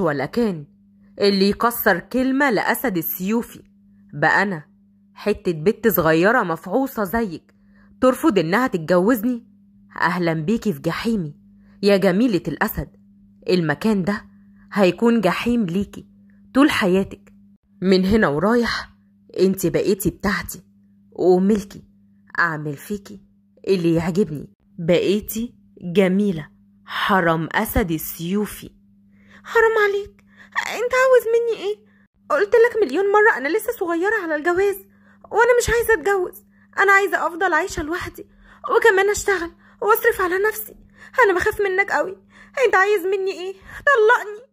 ولا كان اللي يكسر كلمة لأسد السيوفي بقى أنا حتة بنت صغيرة مفعوصة زيك ترفض إنها تتجوزني أهلا بيكي في جحيمي يا جميلة الأسد المكان ده هيكون جحيم ليكي طول حياتك من هنا ورايح انت بقيتي بتاعتي وملكي أعمل فيكي اللي يعجبني بقيتي جميلة حرم أسد السيوفي حرام عليك انت عاوز مني ايه قلت لك مليون مرة انا لسه صغيرة على الجواز وانا مش عايزة اتجوز انا عايزة افضل عايشة لوحدي وكمان اشتغل واصرف على نفسي انا بخاف منك قوي انت عايز مني ايه طلقني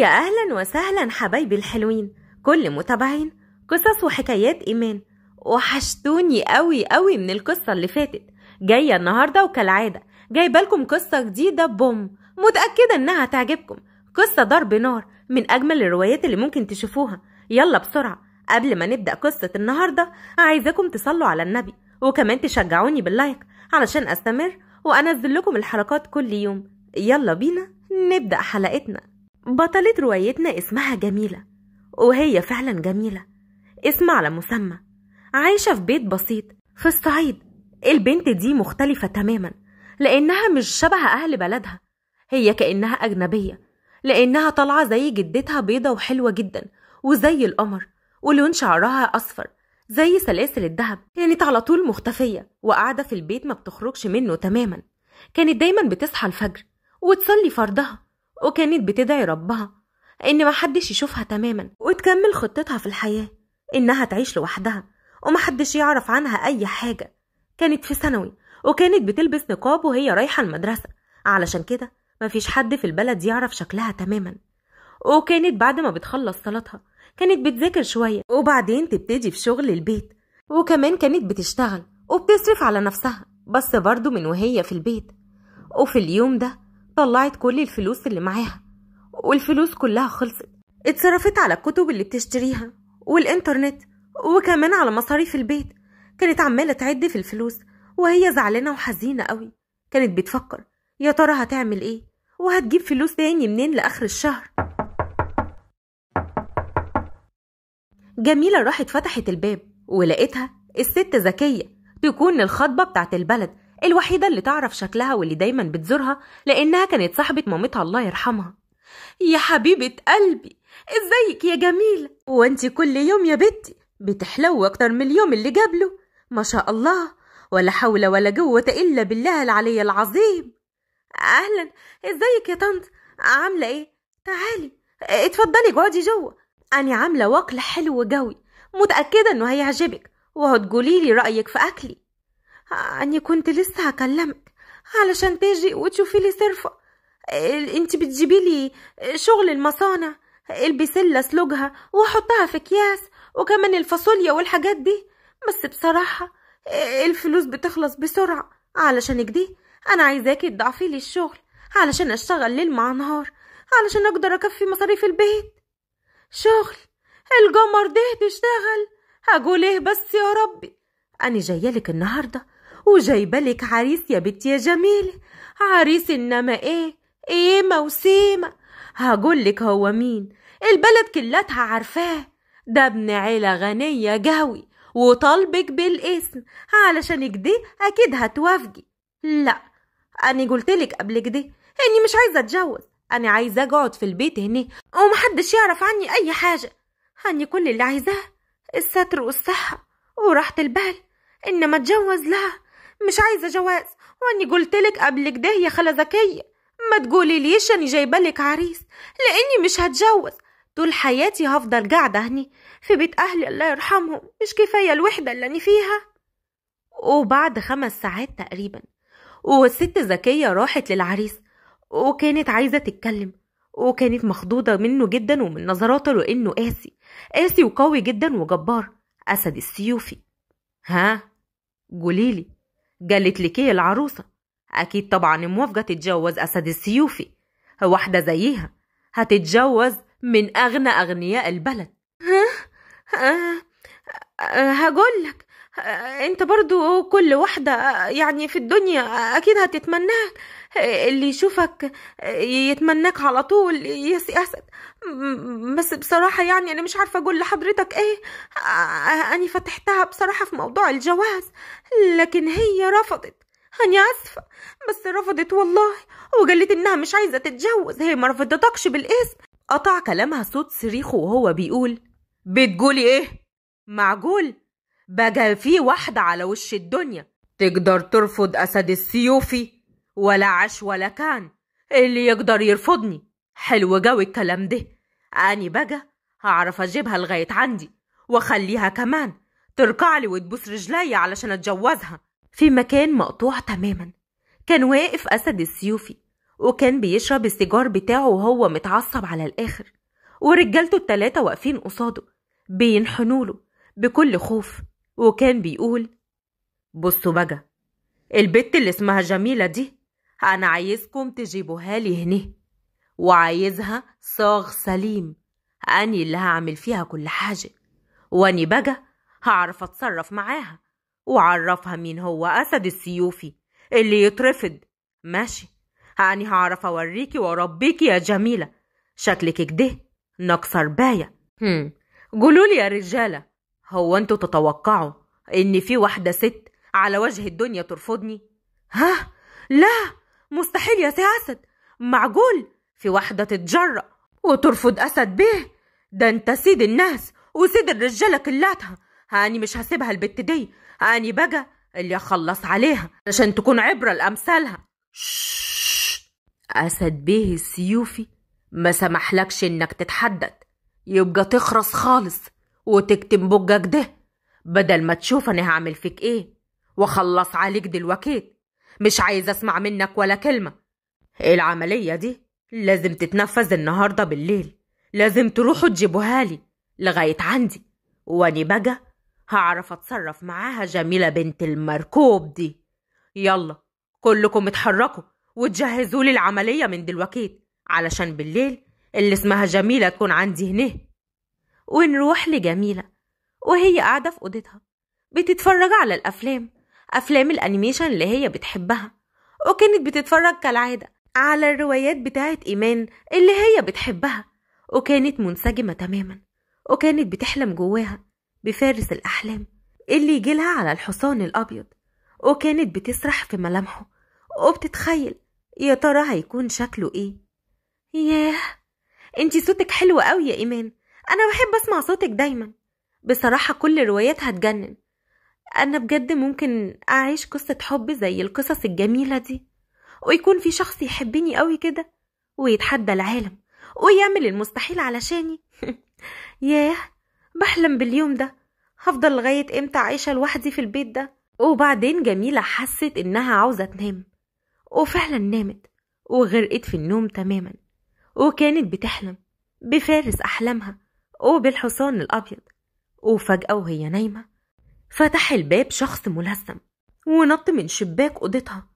يا اهلا وسهلا حبايبي الحلوين كل متابعين قصص وحكايات ايمان وحشتوني قوي قوي من القصه اللي فاتت جايه النهارده وكالعاده جايبه لكم قصه جديده بوم متاكده انها تعجبكم قصة ضرب نار من أجمل الروايات اللي ممكن تشوفوها يلا بسرعة قبل ما نبدأ قصة النهاردة عايزاكم تصلوا على النبي وكمان تشجعوني باللايك علشان أستمر وأنزل لكم الحلقات كل يوم يلا بينا نبدأ حلقتنا بطلة روايتنا اسمها جميلة وهي فعلا جميلة اسم على مسمى عايشة في بيت بسيط في الصعيد البنت دي مختلفة تماما لأنها مش شبه أهل بلدها هي كأنها أجنبية لأنها طالعة زي جدتها بيضة وحلوة جدا وزي القمر ولون شعرها أصفر زي سلاسل الذهب كانت يعني على طول مختفية وقاعدة في البيت ما بتخرجش منه تماما كانت دايما بتصحى الفجر وتصلي فرضها وكانت بتدعي ربها إن محدش يشوفها تماما وتكمل خطتها في الحياة إنها تعيش لوحدها ومحدش يعرف عنها أي حاجة كانت في ثانوي وكانت بتلبس نقاب وهي رايحة المدرسة علشان كده مفيش حد في البلد يعرف شكلها تماما وكانت بعد ما بتخلص صلاتها كانت بتذاكر شوية وبعدين تبتدي في شغل البيت وكمان كانت بتشتغل وبتصرف على نفسها بس برضه من وهي في البيت وفي اليوم ده طلعت كل الفلوس اللي معاها والفلوس كلها خلصت اتصرفت على الكتب اللي بتشتريها والإنترنت وكمان على مصاريف البيت كانت عمالة تعد في الفلوس وهي زعلانة وحزينة قوي كانت بتفكر يا ترى هتعمل ايه وهتجيب فلوس تاني منين لاخر الشهر جميلة راحت فتحت الباب ولقيتها الست ذكية تكون الخطبة بتاعت البلد الوحيدة اللي تعرف شكلها واللي دايما بتزورها لأنها كانت صاحبة مامتها الله يرحمها يا حبيبة قلبي ازيك يا جميلة وانت كل يوم يا بنتي بتحلو أكتر من اليوم اللي قبله ما شاء الله ولا حول ولا قوة إلا بالله العلي العظيم اهلا ازيك يا طنط عامله ايه تعالي اتفضلي اقعدي جوه انا عامله وكل حلو جوي متاكده انه هيعجبك وهتقولي لي رايك في اكلي انا كنت لسه هكلمك علشان تيجي وتشوفي لي صرفه انت بتجيبي لي شغل المصانع البسله سلوجها وحطها في اكياس وكمان الفاصوليا والحاجات دي بس بصراحه الفلوس بتخلص بسرعه علشان كده أنا عايزاكي تضعفي لي الشغل علشان أشتغل ليل مع نهار علشان أقدر أكفي مصاريف البيت شغل الجمر ده تشتغل هقول إيه بس يا ربي أنا لك النهاردة وجايبة لك عريس يا بت يا جميلة عريس إنما إيه إيمة وسيمة هقولك هو مين البلد كلاتها عارفاه ده ابن عيلة غنية جوي وطالبك بالاسم علشان كده أكيد هتوافقي لأ أنا قلتلك قبل كده إني مش عايزة أتجوز أنا عايزة أقعد في البيت هنا ومحدش يعرف عني أي حاجة أني كل اللي عايزاه الستر والصحة وراحة البال إنما أتجوز لا مش عايزة جواز وأني قلتلك قبل كده يا خالة ذكية ما تقولي ليش أني جايبالك عريس لأني مش هتجوز طول حياتي هفضل قاعدة هني في بيت أهلي الله يرحمهم مش كفاية الوحدة اللي أنا فيها وبعد خمس ساعات تقريبا والست ذكية راحت للعريس وكانت عايزة تتكلم وكانت مخضوضة منه جدا ومن نظراته لأنه قاسي قاسي وقوي جدا وجبار أسد السيوفي ها قوليلي جلت لك ايه العروسة أكيد طبعا موافقة تتجوز أسد السيوفي واحدة زيها هتتجوز من أغنى أغنياء البلد ها ها آه، آه، هقولك انت برضو كل واحدة يعني في الدنيا اكيد هتتمناك اللي يشوفك يتمناك على طول يا سي اسد بس بصراحة يعني انا مش عارفة اقول لحضرتك ايه انا فتحتها بصراحة في موضوع الجواز لكن هي رفضت أنا آسفة بس رفضت والله وقالت إنها مش عايزة تتجوز هي ما رفضتكش بالاسم قطع كلامها صوت صريخه وهو بيقول بتقولي إيه؟ معقول بقى في واحدة على وش الدنيا تقدر ترفض أسد السيوفي ولا عش ولا كان اللي يقدر يرفضني حلو جوي الكلام ده أني بقى هعرف أجيبها لغاية عندي وأخليها كمان تركعلي وتبوس رجلي علشان أتجوزها في مكان مقطوع تماما كان واقف أسد السيوفي وكان بيشرب السيجار بتاعه وهو متعصب على الآخر ورجالته التلاتة واقفين قصاده بينحنوله بكل خوف وكان بيقول بصوا بقى البت اللي اسمها جميلة دي أنا عايزكم تجيبوها لي هنا وعايزها صاغ سليم أني اللي هعمل فيها كل حاجة وأني بقى هعرف أتصرف معاها وعرفها مين هو أسد السيوفي اللي يترفض ماشي أني هعرف أوريكي وأربيكي يا جميلة شكلك كده نكسر باية هم قولولي يا رجالة هو انتوا تتوقعوا ان في واحدة ست على وجه الدنيا ترفضني ها لا مستحيل يا سي أسد معقول في واحدة تتجرأ وترفض أسد بيه ده انت سيد الناس وسيد الرجالة كلاتها هاني مش هسيبها البت دي هاني بقى اللي اخلص عليها عشان تكون عبرة لأمثالها أسد بيه السيوفي ما سمحلكش إنك تتحدد يبقى تخرس خالص وتكتم بجك ده بدل ما تشوف أنا هعمل فيك إيه وخلص عليك دلوكيت مش عايز أسمع منك ولا كلمة إيه العملية دي لازم تتنفذ النهاردة بالليل لازم تروحوا تجيبوها لي لغاية عندي واني بقى هعرف اتصرف معاها جميلة بنت المركوب دي يلا كلكم اتحركوا وتجهزوا لي العملية من دلوقتي علشان بالليل اللي اسمها جميلة تكون عندي هنا ونروح لجميلة وهي قاعدة في أوضتها بتتفرج على الأفلام أفلام الأنيميشن اللي هي بتحبها وكانت بتتفرج كالعادة على الروايات بتاعة إيمان اللي هي بتحبها وكانت منسجمة تماما وكانت بتحلم جواها بفارس الأحلام اللي يجيلها على الحصان الأبيض وكانت بتسرح في ملامحه وبتتخيل يا ترى هيكون شكله ايه ياه انتي صوتك حلو قوي يا ايمان أنا بحب أسمع صوتك دايما بصراحة كل روايات هتجنن أنا بجد ممكن أعيش قصة حب زي القصص الجميلة دي ويكون في شخص يحبني قوي كده ويتحدى العالم ويعمل المستحيل علشاني ياه بحلم باليوم ده هفضل لغاية امتى عايشة لوحدي في البيت ده وبعدين جميلة حست انها عاوزة تنام وفعلا نامت وغرقت في النوم تماما وكانت بتحلم بفارس احلامها وبالحصان الأبيض وفجأة وهي نايمة فتح الباب شخص ملثم ونط من شباك أوضتها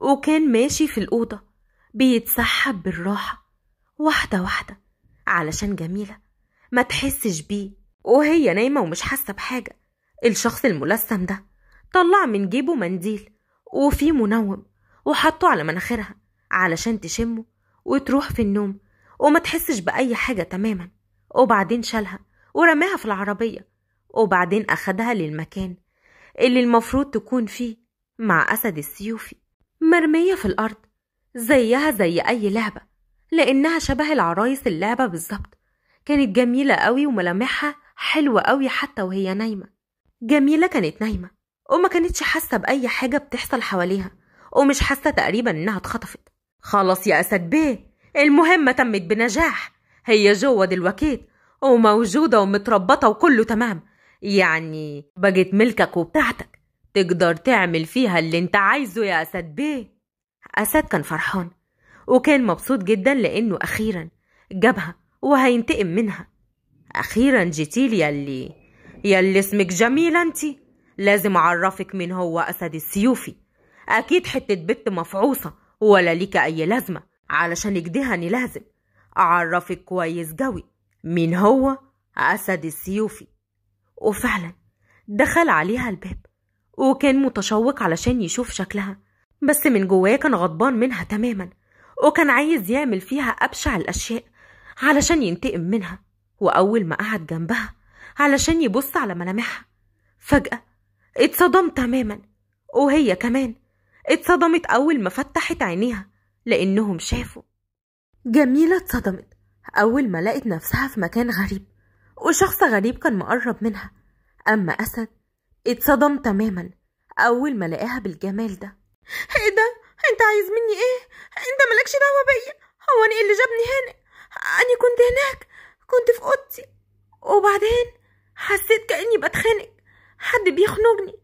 وكان ماشي في الأوضة بيتسحب بالراحة واحدة واحدة علشان جميلة ما تحسش بيه وهي نايمة ومش حاسة بحاجة الشخص الملثم ده طلع من جيبه منديل وفيه منوم وحطه على مناخيرها علشان تشمه وتروح في النوم وما تحسش بأي حاجة تماما وبعدين شالها ورماها في العربية وبعدين أخدها للمكان اللي المفروض تكون فيه مع أسد السيوفي مرمية في الأرض زيها زي أي لعبة لأنها شبه العرايس اللعبة بالظبط كانت جميلة قوي وملامحها حلوة قوي حتى وهي نايمة جميلة كانت نايمة وما كانتش حاسة بأي حاجة بتحصل حواليها ومش حاسة تقريبا إنها اتخطفت خلاص يا أسد بيه المهمة تمت بنجاح هي جوه دلوقتي وموجودة ومتربطة وكله تمام يعني بقت ملكك وبتاعتك تقدر تعمل فيها اللي انت عايزه يا أسد بيه أسد كان فرحان وكان مبسوط جدا لأنه أخيرا جابها وهينتقم منها أخيرا جيتيل يلي يلي اسمك جميلة انتي لازم أعرفك مين هو أسد السيوفي أكيد حتة بنت مفعوصة ولا ليك أي لازمة علشان يجدهني لازم أعرفك كويس جوي مين هو أسد السيوفي وفعلا دخل عليها الباب وكان متشوق علشان يشوف شكلها بس من جواه كان غضبان منها تماما وكان عايز يعمل فيها أبشع الأشياء علشان ينتقم منها وأول ما قعد جنبها علشان يبص على ملامحها فجأة اتصدم تماما وهي كمان اتصدمت أول ما فتحت عينيها لأنهم شافوا جميلة اتصدمت أول ما لقت نفسها في مكان غريب وشخص غريب كان مقرب منها أما أسد اتصدم تماما أول ما لقاها بالجمال ده إيه ده؟ أنت عايز مني إيه؟ أنت مالكش دعوة بيا هو أنا إيه اللي جابني هنا؟ أنا كنت هناك كنت في أوضتي وبعدين حسيت كأني بتخانق حد بيخنقني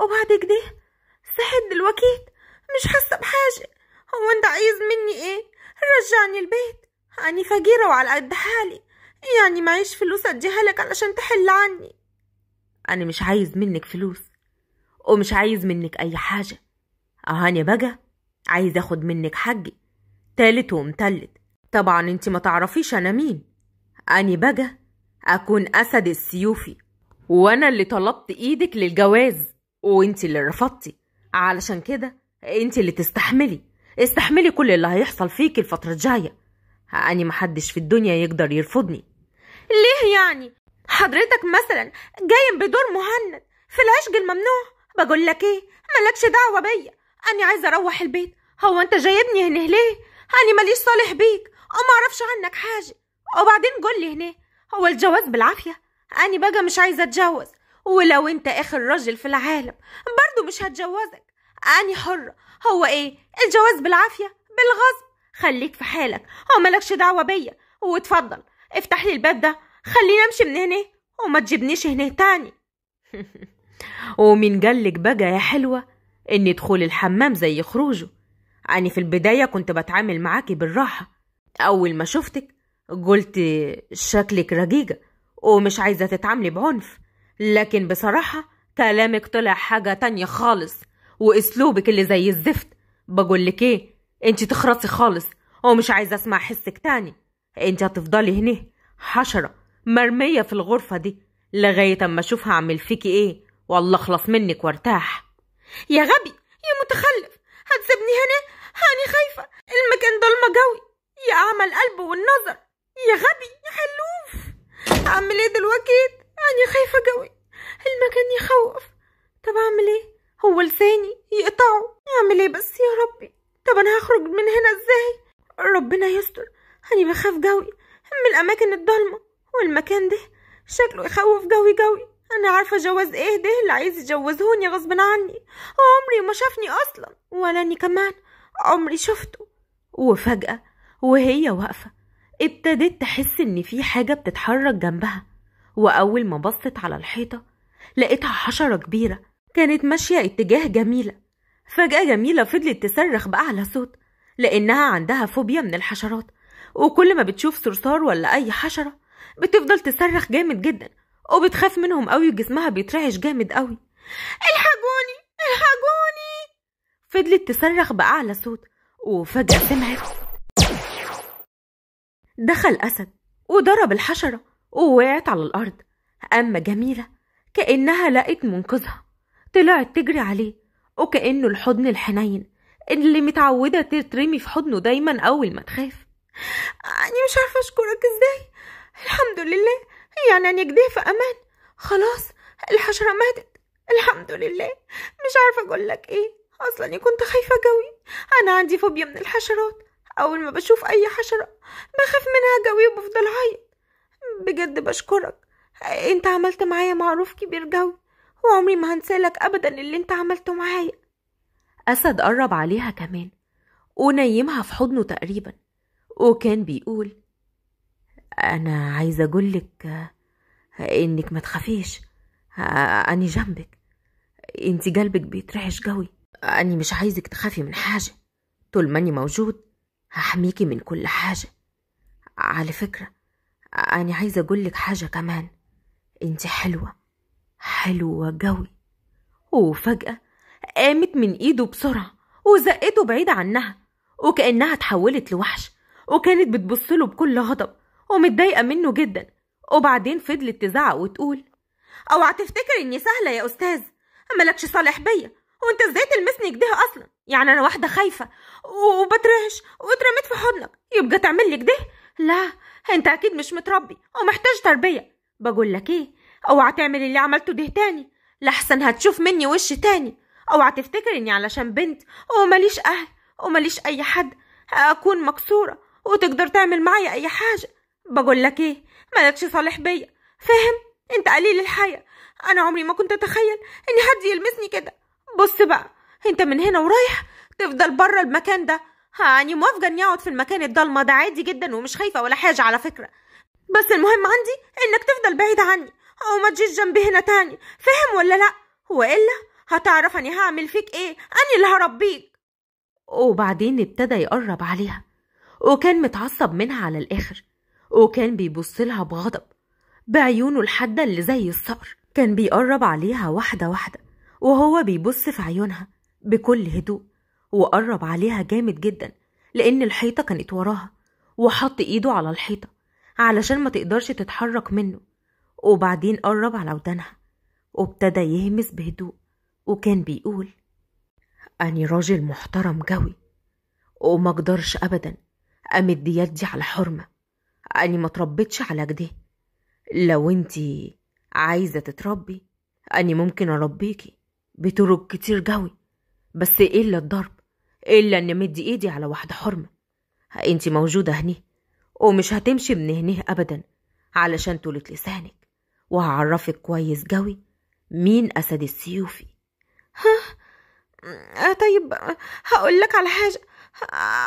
وبعد كده صحيت دلوقتي مش حاسة بحاجة هو أنت عايز مني إيه؟ رجعني البيت أني فقيرة وعلى قد حالي يعني معيش فلوس أديها لك علشان تحل عني أنا مش عايز منك فلوس ومش عايز منك أي حاجة أهاني بقى عايز أخد منك حجي تالت ومتلت طبعا انت ما تعرفيش أنا مين أني بقى أكون أسد السيوفي وأنا اللي طلبت إيدك للجواز وانت اللي رفضتي علشان كده انت اللي تستحملي استحملي كل اللي هيحصل فيكي الفترة الجاية أني محدش في الدنيا يقدر يرفضني ليه يعني؟ حضرتك مثلا جاي بدور مهند في العشق الممنوع بقول لك ايه مالكش دعوة بيا أني عايزة أروح البيت هو أنت جايبني هنا ليه؟ أني ماليش صالح بيك ومعرفش عنك حاجة وبعدين قول لي هنا هو الجواز بالعافية أني بقى مش عايزة أتجوز ولو أنت آخر راجل في العالم برضو مش هتجوزك أني حرة هو ايه الجواز بالعافيه بالغصب خليك في حالك هو مالكش دعوه بيا واتفضل افتح لي الباب ده خليني امشي من هنا وما تجيبنيش هنا تاني ومين قالك بقى يا حلوه ان دخول الحمام زي خروجه انا في البدايه كنت بتعامل معاكي بالراحه اول ما شفتك قلت شكلك رجيجه ومش عايزه تتعاملي بعنف لكن بصراحه كلامك طلع حاجه تانية خالص واسلوبك اللي زي الزفت بقولك ايه انت تخرصي خالص ومش عايزه اسمع حسك تاني انت هتفضلي هنا حشره مرميه في الغرفه دي لغايه اما اشوف هعمل فيكي ايه والله اخلص منك وارتاح يا غبي يا متخلف هتسيبني هنا هاني خايفه المكان ضلمه جوي يا اعمى القلب والنظر يا غبي يا حلوف اعمل ايه دلوقتي انا خايفه جوي المكان يخوف طب اعمل ايه هو لساني يقطعه اعمل ايه بس يا ربي طب انا هخرج من هنا ازاي ربنا يستر انا بخاف جوي من الاماكن الضلمه والمكان ده شكله يخوف جوي جوي انا عارفه جواز ايه ده اللي عايز يجوزهوني غصب عني عمري ما شافني اصلا ولا اني كمان عمري شفته وفجاه وهي واقفه ابتدت تحس ان في حاجه بتتحرك جنبها واول ما بصت على الحيطه لقيتها حشره كبيره كانت ماشية اتجاه جميلة فجأة جميلة فضلت تصرخ بأعلى صوت لأنها عندها فوبيا من الحشرات وكل ما بتشوف صرصار ولا أي حشرة بتفضل تصرخ جامد جدا وبتخاف منهم قوي وجسمها بيترعش جامد قوي الحقوني الحقوني فضلت تصرخ بأعلى صوت وفجأة سمعت دخل أسد وضرب الحشرة ووقعت على الأرض أما جميلة كأنها لقت منقذها طلعت تجري عليه وكأنه الحضن الحنين اللي متعودة تترمي في حضنه دايما أول ما تخاف أنا مش عارفة أشكرك إزاي الحمد لله يعني أنا كده في أمان خلاص الحشرة ماتت الحمد لله مش عارفة أقولك إيه أصلا كنت خايفة جوي أنا عندي فوبيا من الحشرات أول ما بشوف أي حشرة بخاف منها جوي وبفضل أعيط بجد بشكرك أنت عملت معايا معروف كبير جوي وعمري ما هنسالك أبدا اللي انت عملته معايا أسد قرب عليها كمان ونيمها في حضنه تقريبا وكان بيقول أنا عايزة أقولك إنك ما تخافيش أني جنبك أنت قلبك بيترعش قوي أني مش عايزك تخافي من حاجة طول ما أني موجود هحميكي من كل حاجة على فكرة أنا عايزة أقولك حاجة كمان أنت حلوة حلوة قوي وفجأة قامت من إيده بسرعة وزقته بعيد عنها وكأنها اتحولت لوحش وكانت بتبصله بكل غضب ومتضايقة منه جدا وبعدين فضلت تزعق وتقول اوعى تفتكر اني سهلة يا استاذ مالكش صالح بيا وانت ازاي تلمسني كده اصلا يعني انا واحدة خايفة وبترهش واترميت في حضنك يبقى تعمل لي كده لا انت اكيد مش متربي ومحتاج تربية بقول لك ايه اوعى تعمل اللي عملته ده تاني لحسن هتشوف مني وش تاني اوعى تفتكر اني علشان بنت ومليش اهل ومليش اي حد هاكون مكسوره وتقدر تعمل معايا اي حاجه بقول لك ايه مالكش صالح بيا فاهم انت قليل الحياة انا عمري ما كنت اتخيل ان حد يلمسني كده بص بقى انت من هنا ورايح تفضل بره المكان ده يعني موافقه اني اقعد في المكان الضلمه ده عادي جدا ومش خايفه ولا حاجه على فكره بس المهم عندي انك تفضل بعيد عني أو ما تجيش جنبي هنا تاني فهم ولا لأ وإلا هتعرف اني هعمل فيك إيه أنا اللي هربيك وبعدين ابتدى يقرب عليها وكان متعصب منها على الآخر وكان بيبصلها بغضب بعيونه الحادة اللي زي الصقر كان بيقرب عليها واحدة واحدة وهو بيبص في عيونها بكل هدوء وقرب عليها جامد جدا لأن الحيطة كانت وراها وحط إيده على الحيطة علشان ما تقدرش تتحرك منه وبعدين قرب على ودنها وابتدى يهمس بهدوء وكان بيقول أني راجل محترم جوي وما اقدرش أبدا أمد يدي على حرمة أني ما تربيتش على كده لو انتي عايزة تتربي أني ممكن أربيكي بطرق كتير جوي بس إلا الضرب إلا أني مد إيدي على واحدة حرمة انتي موجودة هني ومش هتمشي من هنيه أبدا علشان طولت لسانك وهعرفك كويس جوي مين أسد السيوفي ها آه، طيب هقول لك على حاجة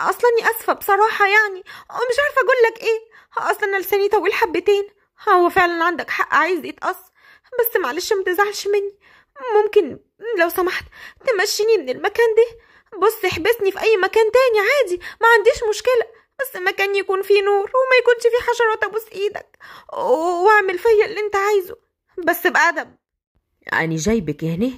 أصلا أني أسفة بصراحة يعني ومش عارفة أقول لك إيه أصلا لساني طويل حبتين هو فعلا عندك حق عايز يتقص بس معلش متزعلش مني ممكن لو سمحت تمشيني من المكان ده بص احبسني في أي مكان تاني عادي ما عنديش مشكلة بس كان يكون فيه نور وما يكونش فيه حشرات ابوس ايدك واعمل فيا اللي انت عايزه بس بأدب يعني جايبك هنا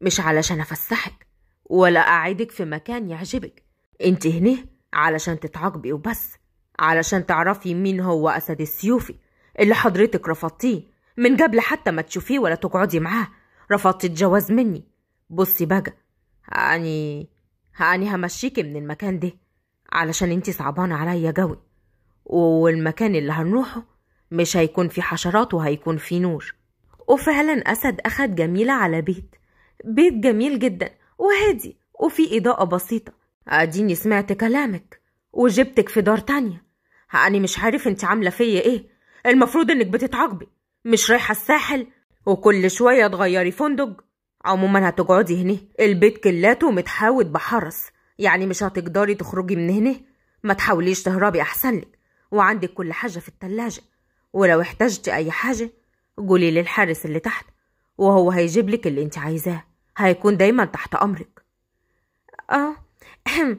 مش علشان افسحك ولا اقعدك في مكان يعجبك انت هنا علشان تتعاقبي وبس علشان تعرفي مين هو اسد السيوفي اللي حضرتك رفضتيه من قبل حتى ما تشوفيه ولا تقعدي معاه رفضتي الجواز مني بصي بقى أني أني همشيكي من المكان ده علشان انتي صعبانة عليا جوي والمكان اللي هنروحه مش هيكون فيه حشرات وهيكون فيه نور وفعلا أسد أخد جميلة على بيت بيت جميل جدا وهادي وفي إضاءة بسيطة أديني سمعت كلامك وجبتك في دار تانية أنا مش عارف انت عاملة فيا ايه المفروض انك بتتعاقبي مش رايحة الساحل وكل شوية تغيري فندق عموما هتقعدي هنا البيت كلاته متحاوط بحرس يعني مش هتقدري تخرجي من هنا ما تحاوليش تهربي احسنلك وعندك كل حاجه في التلاجة ولو احتجتي اي حاجه قولي للحارس اللي تحت وهو هيجيب لك اللي انت عايزاه هيكون دايما تحت امرك اه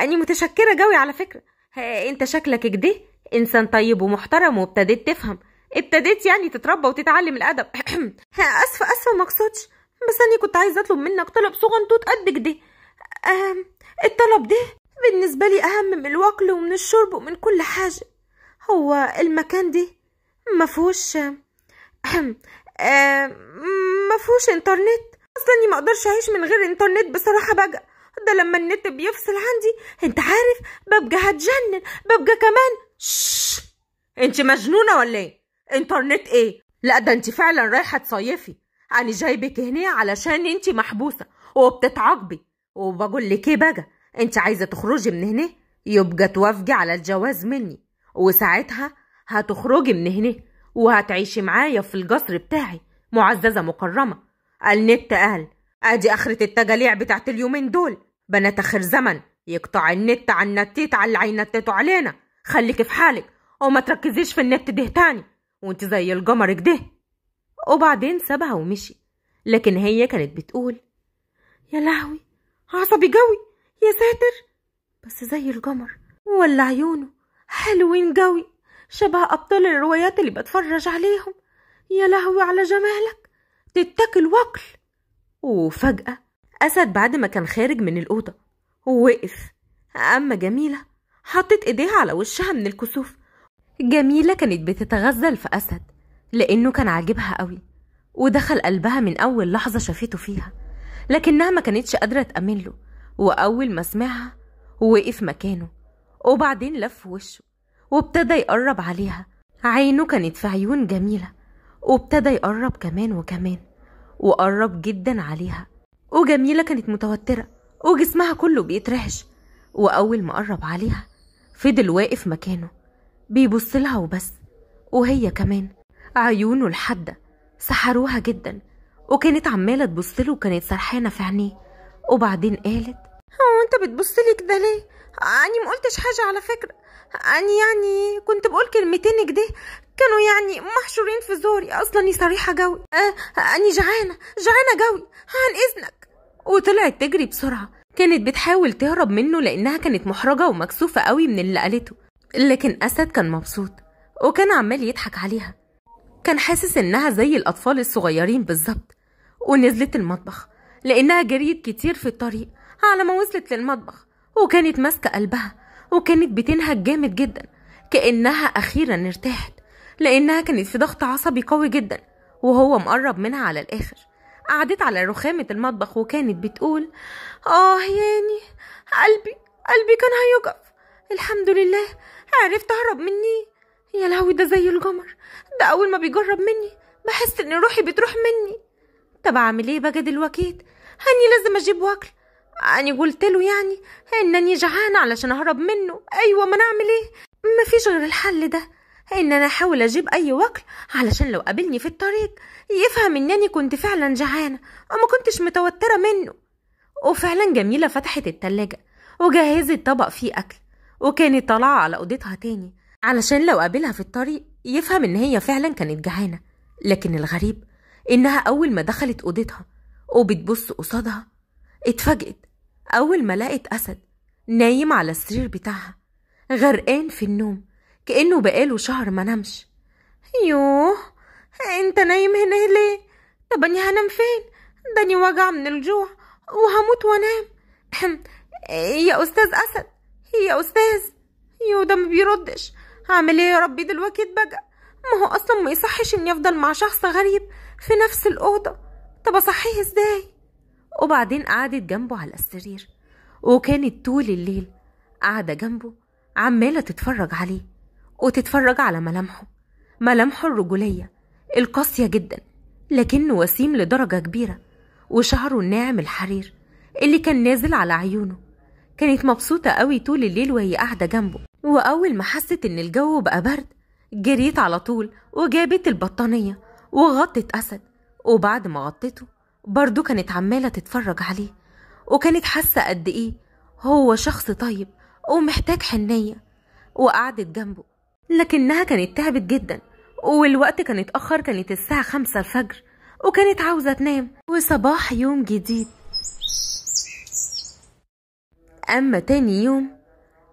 أنا متشكرة جوي على فكرة أنت شكلك كده إيه؟ إنسان طيب ومحترم وابتديت تفهم ابتديت يعني تتربى وتتعلم الأدب أسفة أسفة مقصودش بس أنا كنت عايزة أطلب منك طلب صغنطوط قد كده أهم الطلب ده بالنسبة لي أهم من الوكل ومن الشرب ومن كل حاجة هو المكان ده مفهوش آه مفهوش انترنت اصلا اني مقدرش اعيش من غير انترنت بصراحه بقى ده لما النت بيفصل عندي انت عارف ببقى هتجنن ببقى كمان شش انت مجنونه ولا ايه انترنت ايه لا ده انت فعلا رايحه تصيفي انا جايبك هنا علشان انت محبوسه وبتتعاقبي وبقول لك ايه بقى انت عايزه تخرجي من هنا يبقى توافقي على الجواز مني وساعتها هتخرجي من هنا وهتعيشي معايا في القصر بتاعي معززه مكرمه النت قال ادي اخره التجاليع بتاعت اليومين دول بنات اخر زمن يقطع النت عن النتيت على اللي نتيته علينا خليكي في حالك وما تركزيش في النت ده تاني وانت زي القمر كده وبعدين سابها ومشي لكن هي كانت بتقول يا لهوي عصبي جوي يا ساتر بس زي القمر ولا عيونه حلوين جوي شبه أبطال الروايات اللي بتفرج عليهم يا لهوي على جمالك تتاكل وكل وفجأة أسد بعد ما كان خارج من الأوضة وقف أما جميلة حطت إيديها على وشها من الكسوف جميلة كانت بتتغزل في أسد لأنه كان عاجبها قوي ودخل قلبها من أول لحظة شافته فيها لكنها ما كانتش قادرة تأمن له وأول ما سمعها وقف مكانه وبعدين لف وشه وابتدى يقرب عليها عينه كانت في عيون جميلة وابتدى يقرب كمان وكمان وقرب جدا عليها وجميلة كانت متوترة وجسمها كله بيترعش وأول ما قرب عليها فضل واقف مكانه بيبص لها وبس وهي كمان عيونه الحادة سحروها جدا وكانت عمالة تبص له وكانت سرحانة في عينيه وبعدين قالت هو انت بتبص لي كده ليه؟ أني ما قلتش حاجة على فكرة أني يعني كنت بقول كلمتين كده كانوا يعني محشورين في زوري أصلا صريحة قوي آه أني جعانة جعانة قوي عن إذنك وطلعت تجري بسرعة كانت بتحاول تهرب منه لأنها كانت محرجة ومكسوفة قوي من اللي قالته لكن أسد كان مبسوط وكان عمال يضحك عليها كان حاسس إنها زي الأطفال الصغيرين بالظبط ونزلت المطبخ لأنها جريت كتير في الطريق على ما وصلت للمطبخ وكانت ماسكة قلبها وكانت بتنهج جامد جدا كأنها أخيرا ارتاحت لأنها كانت في ضغط عصبي قوي جدا وهو مقرب منها على الآخر قعدت على رخامة المطبخ وكانت بتقول آه ياني قلبي قلبي كان هيقف الحمد لله عرفت أهرب مني يا لهوي ده زي القمر ده أول ما بيجرب مني بحس إن روحي بتروح مني طب اعمل ايه بقى دلوقتي هاني لازم اجيب واكل اني قلت له يعني إنني جعانة علشان أهرب منه أيوة ما نعمل إيه مفيش غير الحل ده إن أنا أحاول أجيب أي وكل علشان لو قابلني في الطريق يفهم إنني كنت فعلا جعانة وما كنتش متوترة منه وفعلا جميلة فتحت التلاجة وجهزت طبق فيه أكل وكانت طالعة على أوضتها تاني علشان لو قابلها في الطريق يفهم إن هي فعلا كانت جعانة لكن الغريب إنها أول ما دخلت أوضتها وبتبص قصادها اتفاجئت أول ما لقت أسد نايم على السرير بتاعها غرقان في النوم كأنه بقاله شهر ما نامش يوه انت نايم هنا ليه طب انا هنام فين داني وجع من الجوع وهموت وانام يا استاذ اسد يا استاذ يو ده ما بيردش هعمل ايه يا ربي دلوقتي بقى ما هو اصلا ما يصحش اني افضل مع شخص غريب في نفس الأوضة طب أصحيه إزاي؟ وبعدين قعدت جنبه على السرير وكانت طول الليل قاعدة جنبه عمالة تتفرج عليه وتتفرج على ملامحه ملامحه الرجولية القاسية جدا لكنه وسيم لدرجة كبيرة وشعره الناعم الحرير اللي كان نازل على عيونه كانت مبسوطة قوي طول الليل وهي قاعدة جنبه وأول ما حست إن الجو بقى برد جريت على طول وجابت البطانية وغطت أسد وبعد ما غطته برضه كانت عمالة تتفرج عليه وكانت حاسة قد إيه هو شخص طيب ومحتاج حنية وقعدت جنبه لكنها كانت تعبت جدا والوقت كان اتأخر كانت الساعة خمسة الفجر وكانت عاوزة تنام وصباح يوم جديد أما تاني يوم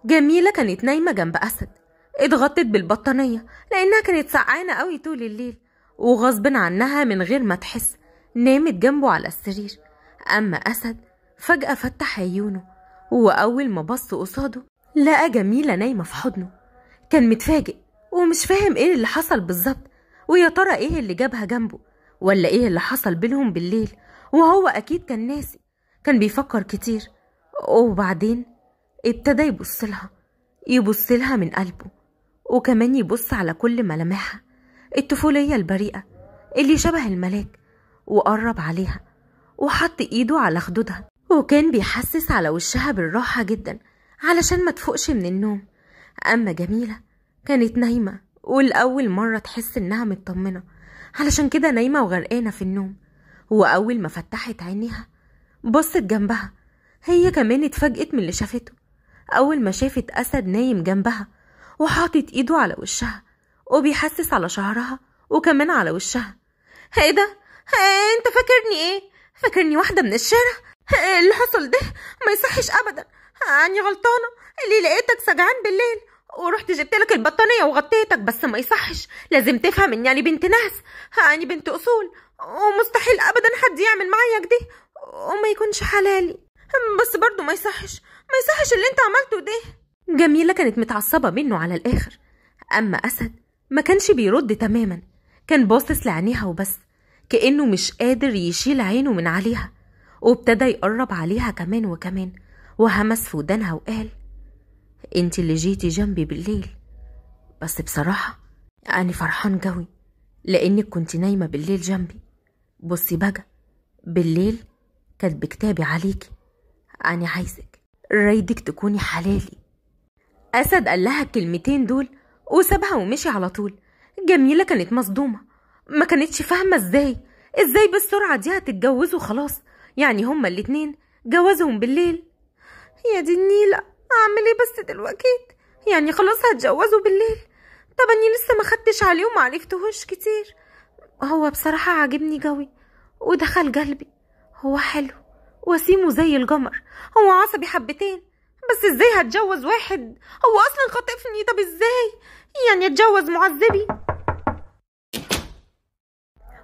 جميلة كانت نايمة جنب أسد اتغطت بالبطانية لأنها كانت سقعانة قوي طول الليل وغصب عنها من غير ما تحس نامت جنبه على السرير أما أسد فجأة فتح عيونه وأول ما بص قصاده لقى جميلة نايمة في حضنه كان متفاجئ ومش فاهم ايه اللي حصل بالظبط ويا ترى ايه اللي جابها جنبه ولا ايه اللي حصل بينهم بالليل وهو اكيد كان ناسي كان بيفكر كتير وبعدين ابتدى يبص لها يبص لها من قلبه وكمان يبص على كل ملامحها الطفولية البريئة اللي شبه الملاك وقرب عليها وحط ايده على خدودها وكان بيحسس على وشها بالراحة جدا علشان ما تفوقش من النوم أما جميلة كانت نايمة والأول مرة تحس إنها مطمنة علشان كده نايمة وغرقانة في النوم وأول ما فتحت عينيها بصت جنبها هي كمان اتفاجئت من اللي شافته أول ما شافت أسد نايم جنبها وحاطط إيده على وشها وبيحسس على شعرها وكمان على وشها ايه ده انت فاكرني ايه فاكرني واحده من الشارع اللي حصل ده ما يصحش ابدا اني غلطانه اللي لقيتك سجعان بالليل ورحت جبت لك البطانيه وغطيتك بس ما يصحش لازم تفهم اني يعني بنت ناس اني بنت اصول ومستحيل ابدا حد يعمل معايا كده وما يكونش حلالي بس برضه ما يصحش ما يصحش اللي انت عملته ده جميله كانت متعصبه منه على الاخر اما اسد ما كانش بيرد تماما كان باصص لعينيها وبس كأنه مش قادر يشيل عينه من عليها وابتدى يقرب عليها كمان وكمان وهمس في ودانها وقال انت اللي جيتي جنبي بالليل بس بصراحة أنا فرحان قوي لأنك كنت نايمة بالليل جنبي بصي بقى بالليل كاتب كتابي عليكي أنا عايزك رايدك تكوني حلالي أسد قال لها الكلمتين دول وسابها ومشي على طول جميلة كانت مصدومة ما كانتش فاهمة ازاي ازاي بالسرعة دي هتتجوزوا خلاص يعني هما الاتنين جوازهم بالليل يا دي النيلة اعمل ايه بس دلوقتي يعني خلاص هتجوزوا بالليل طب اني لسه ما خدتش عليه وما عرفتهوش كتير هو بصراحة عاجبني قوي ودخل قلبي هو حلو وسيمه زي القمر هو عصبي حبتين بس ازاي هتجوز واحد هو اصلا خاطفني طب ازاي يعني اتجوز معذبي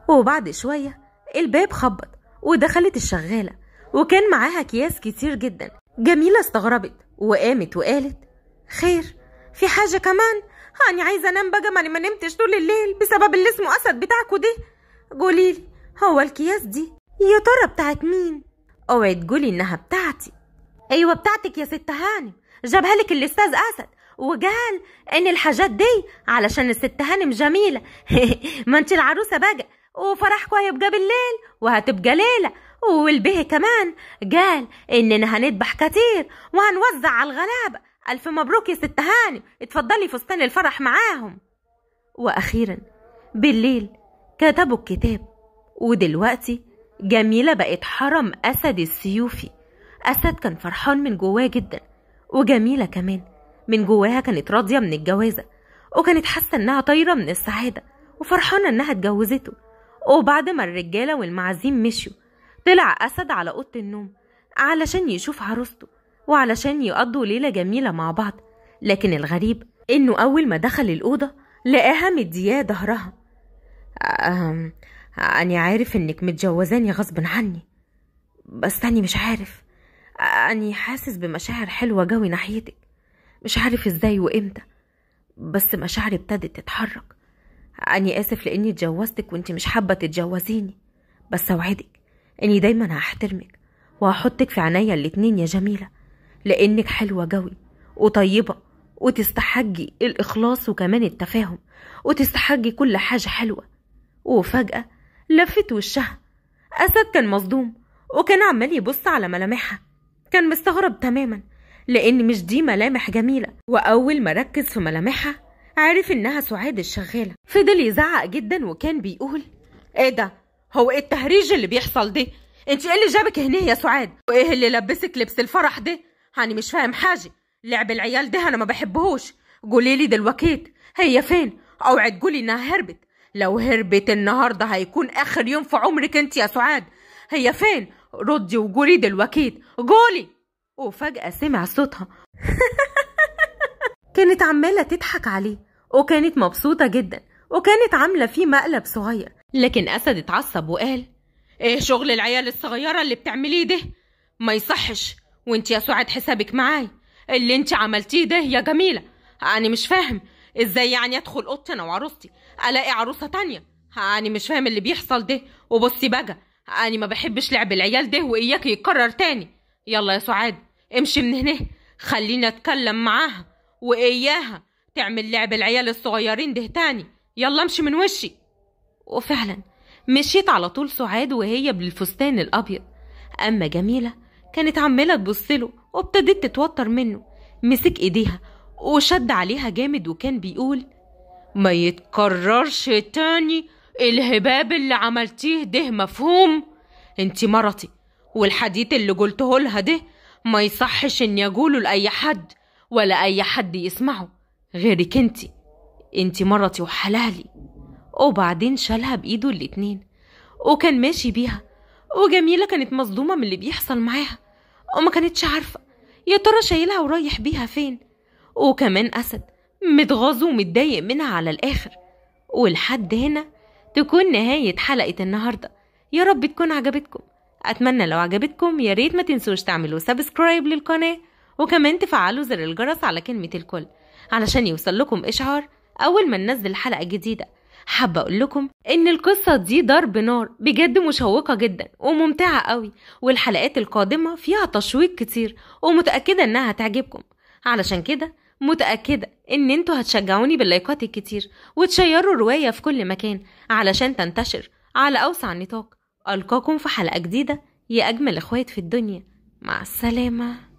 وبعد شويه الباب خبط ودخلت الشغاله وكان معاها اكياس كتير جدا جميله استغربت وقامت وقالت خير في حاجه كمان هاني عايزه انام بقى ماني ما نمتش طول الليل بسبب اللي اسمه اسد بتاعكوا ده قوليلي هو الكياس دي يا ترى بتاعت مين اوعي تقولي انها بتاعتي ايوه بتاعتك يا ست هانم جابها لك الاستاذ اسد وقال ان الحاجات دي علشان الست هانم جميله ما انت العروسه بقى وفرحكوا هيبقى بالليل وهتبقى ليله والبه كمان قال اننا هنذبح كتير وهنوزع على الغلابه الف مبروك يا ست هانم اتفضلي فستان الفرح معاهم واخيرا بالليل كتبوا الكتاب ودلوقتي جميله بقت حرم اسد السيوفي أسد كان فرحان من جواه جدا وجميلة كمان من جواها كانت راضية من الجوازة وكانت حاسة إنها طايرة من السعادة وفرحانة إنها اتجوزته وبعد ما الرجالة والمعازيم مشيوا طلع أسد على أوضة النوم علشان يشوف عروسته وعلشان يقضوا ليلة جميلة مع بعض لكن الغريب إنه أول ما دخل الأوضة لقاها مدياه ظهرها أنا عارف إنك متجوزاني غصب عني بس أنا مش عارف أني حاسس بمشاعر حلوة جوي ناحيتك مش عارف ازاي وامتى بس مشاعري ابتدت تتحرك أني آسف لأني اتجوزتك وانت مش حابة تتجوزيني بس أوعدك أني دايما هحترمك وهحطك في عناية الاتنين يا جميلة لأنك حلوة جوي وطيبة وتستحجي الإخلاص وكمان التفاهم وتستحجي كل حاجة حلوة وفجأة لفت وشها أسد كان مصدوم وكان عمال يبص على ملامحها كان مستغرب تماما لأن مش دي ملامح جميلة وأول ما ركز في ملامحها عرف إنها سعاد الشغالة فضل يزعق جدا وكان بيقول إيه ده هو إيه التهريج اللي بيحصل ده انت ايه اللي جابك هنا يا سعاد وايه اللي لبسك لبس الفرح ده هاني مش فاهم حاجه لعب العيال ده انا ما بحبهوش قولي لي دلوقتي هي فين اوعي تقولي انها هربت لو هربت النهارده هيكون اخر يوم في عمرك انت يا سعاد هي فين ردي وقولي دلوقتي جولي وفجأة سمع صوتها كانت عمالة تضحك عليه وكانت مبسوطة جدا وكانت عاملة فيه مقلب صغير لكن أسد اتعصب وقال ايه شغل العيال الصغيرة اللي بتعمليه ده ما يصحش وانت يا سعاد حسابك معاي اللي انت عملتيه ده يا جميلة انا مش فاهم ازاي يعني ادخل اوضتي انا وعروستي الاقي عروسة تانية انا مش فاهم اللي بيحصل ده وبصي بقى أنا ما بحبش لعب العيال ده وإياك يتكرر تاني يلا يا سعاد امشي من هنا خلينا أتكلم معاها وإياها تعمل لعب العيال الصغيرين ده تاني يلا امشي من وشي وفعلا مشيت على طول سعاد وهي بالفستان الأبيض أما جميلة كانت عمالة تبصله وابتدت تتوتر منه مسك إيديها وشد عليها جامد وكان بيقول ما يتكررش تاني الهباب اللي عملتيه ده مفهوم انت مرتي والحديث اللي قلته لها ده ما يصحش اني اقوله لاي حد ولا اي حد يسمعه غيرك انت انت مرتي وحلالي وبعدين شالها بايده الاتنين وكان ماشي بيها وجميلة كانت مصدومة من اللي بيحصل معاها وما كانتش عارفة يا ترى شايلها ورايح بيها فين وكمان أسد متغاظ ومتضايق منها على الآخر ولحد هنا تكون نهاية حلقة النهاردة يا رب تكون عجبتكم أتمنى لو عجبتكم يا ريت ما تنسوش تعملوا سبسكرايب للقناة وكمان تفعلوا زر الجرس على كلمة الكل علشان يوصل لكم إشعار أول ما ننزل حلقة جديدة حابة أقول لكم إن القصة دي ضرب نار بجد مشوقة جدا وممتعة قوي والحلقات القادمة فيها تشويق كتير ومتأكدة إنها هتعجبكم علشان كده متأكدة إن انتوا هتشجعوني باللايكات الكتير وتشيروا الرواية في كل مكان علشان تنتشر على أوسع نطاق ألقاكم في حلقة جديدة يا أجمل إخوات في الدنيا مع السلامة